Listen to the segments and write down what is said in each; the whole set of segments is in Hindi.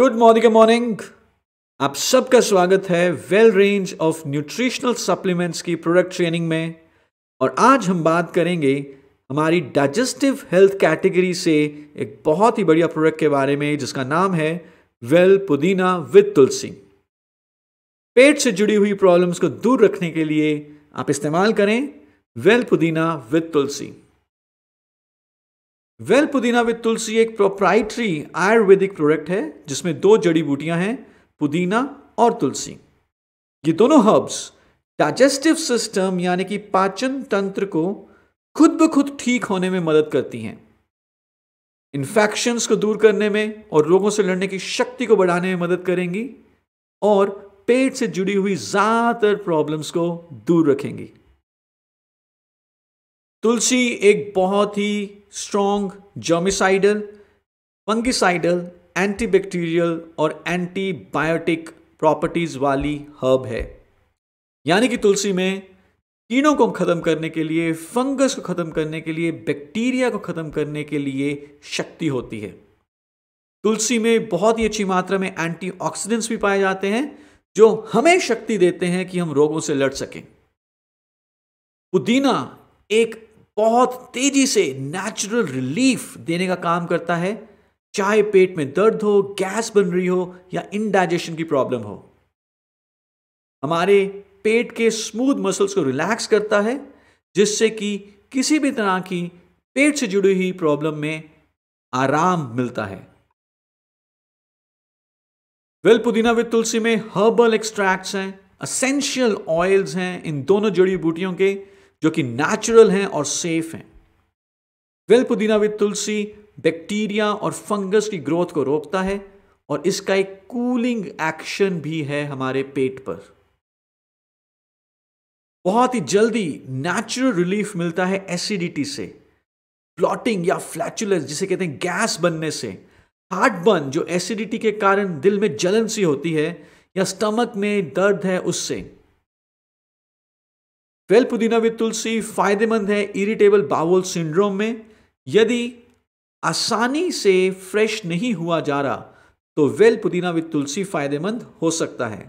गुड मॉर्निंग मॉर्निंग आप सबका स्वागत है well range of nutritional supplements की प्रोडक्ट ट्रेनिंग में और आज हम बात करेंगे हमारी डाइजेस्टिव हेल्थ कैटेगरी से एक बहुत ही बढ़िया प्रोडक्ट के बारे में जिसका नाम है वेल पुदीना विद तुलसी पेट से जुड़ी हुई प्रॉब्लम्स को दूर रखने के लिए आप इस्तेमाल करें well Pudina with Tulsi well Pudina with Tulsi एक प्रोप्राइटरी आयुर्वेदिक प्रोडक्ट है जिसमें दो जड़ी बूटियां हैं पुदीना और तुलसी ये दोनों हर्ब्स डाइजेस्टिव सिस्टम यानी कि पाचन तंत्र को खुद ब खुद ठीक होने में मदद करती हैं इन्फेक्शंस को दूर करने में और रोगों से लड़ने की शक्ति को बढ़ाने में मदद करेंगी और पेट से जुड़ी हुई ज़्यादातर प्रॉब्लम्स को दूर रखेंगी तुलसी एक बहुत ही स्ट्रॉन्ग जर्मिसाइडल फंगिसाइडल एंटीबैक्टीरियल और एंटीबायोटिक प्रॉपर्टीज़ वाली हर्ब है यानी कि तुलसी में कीड़ों को ख़त्म करने के लिए फंगस को ख़त्म करने के लिए बैक्टीरिया को ख़त्म करने के लिए शक्ति होती है तुलसी में बहुत ही अच्छी मात्रा में एंटीऑक्सीडेंट्स भी पाए जाते हैं जो हमें शक्ति देते हैं कि हम रोगों से लड़ सकें पुदीना एक बहुत तेजी से नेचुरल रिलीफ देने का काम करता है चाहे पेट में दर्द हो गैस बन रही हो या इनडाइजेशन की प्रॉब्लम हो हमारे पेट के स्मूथ मसल्स को रिलैक्स करता है जिससे कि किसी भी तरह की पेट से जुड़ी हुई प्रॉब्लम में आराम मिलता है वेल पुदीना विद तुलसी में हर्बल एक्सट्रैक्ट्स हैं असेंशियल ऑयल्स हैं इन दोनों जड़ी बूटियों के जो कि नेचुरल हैं और सेफ हैं well Pudina with Tulsi bacteria और फंगस की ग्रोथ को रोकता है और इसका एक कूलिंग एक्शन भी है हमारे पेट पर बहुत ही जल्दी नेचुरल रिलीफ मिलता है एसिडिटी से ब्लॉटिंग या फ्लैचुलेंस जिसे कहते हैं गैस बनने से हार्ट बर्न जो एसिडिटी के कारण दिल में जलन सी होती है या स्टमक में दर्द है उससे वेल पुदीना विद तुलसी फायदेमंद है इरिटेबल बाउल सिंड्रोम में यदि आसानी से फ्रेश नहीं हुआ जा रहा तो वेल पुदीना विद तुलसी फायदेमंद हो सकता है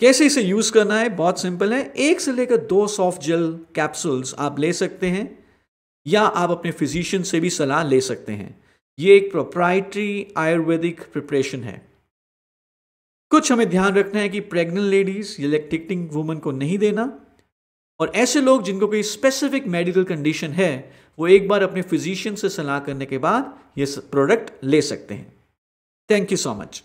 कैसे इसे यूज करना है बहुत सिंपल है एक से लेकर दो सॉफ्ट जेल कैप्सूल्स आप ले सकते हैं या आप अपने फिजिशियन से भी सलाह ले सकते हैं ये एक प्रोप्राइटरी आयुर्वेदिक प्रिपरेशन है कुछ हमें ध्यान रखना है कि प्रेग्नेंट लेडीज़ या लैक्टेटिंग वुमन को नहीं देना और ऐसे लोग जिनको कोई स्पेसिफिक मेडिकल कंडीशन है वो एक बार अपने फिजिशियन से सलाह करने के बाद ये प्रोडक्ट ले सकते हैं थैंक यू सो मच